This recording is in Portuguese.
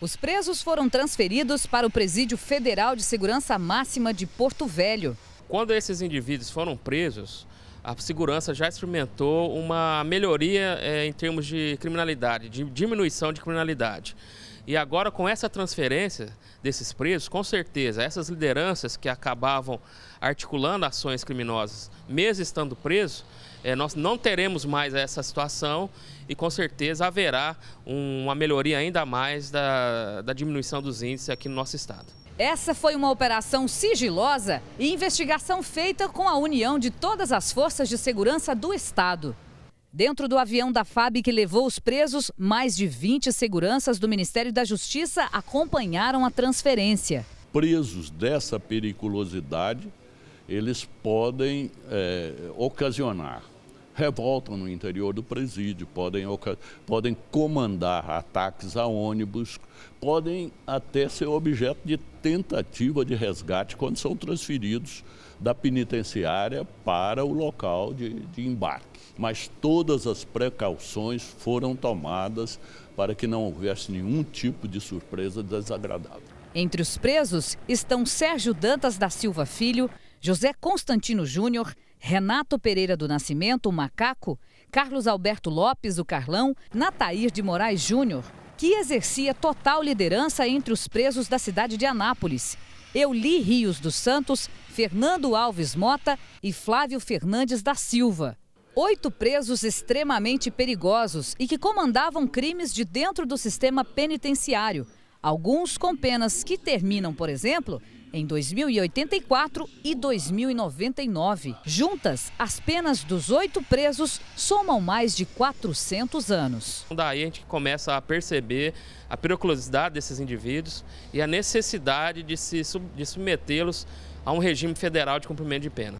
Os presos foram transferidos para o Presídio Federal de Segurança Máxima de Porto Velho. Quando esses indivíduos foram presos, a segurança já experimentou uma melhoria é, em termos de criminalidade, de diminuição de criminalidade. E agora, com essa transferência desses presos, com certeza, essas lideranças que acabavam articulando ações criminosas, mesmo estando presos, é, nós não teremos mais essa situação e com certeza haverá um, uma melhoria ainda mais da, da diminuição dos índices aqui no nosso estado. Essa foi uma operação sigilosa e investigação feita com a união de todas as forças de segurança do Estado. Dentro do avião da FAB que levou os presos, mais de 20 seguranças do Ministério da Justiça acompanharam a transferência. Presos dessa periculosidade, eles podem é, ocasionar revoltam no interior do presídio, podem, podem comandar ataques a ônibus, podem até ser objeto de tentativa de resgate quando são transferidos da penitenciária para o local de, de embarque. Mas todas as precauções foram tomadas para que não houvesse nenhum tipo de surpresa desagradável. Entre os presos estão Sérgio Dantas da Silva Filho, José Constantino Júnior, Renato Pereira do Nascimento, o Macaco, Carlos Alberto Lopes, o Carlão, Natair de Moraes Júnior, que exercia total liderança entre os presos da cidade de Anápolis. Euli Rios dos Santos, Fernando Alves Mota e Flávio Fernandes da Silva. Oito presos extremamente perigosos e que comandavam crimes de dentro do sistema penitenciário. Alguns com penas que terminam, por exemplo, em 2084 e 2099. Juntas, as penas dos oito presos somam mais de 400 anos. Então, daí a gente começa a perceber a periculosidade desses indivíduos e a necessidade de se de submetê-los a um regime federal de cumprimento de pena.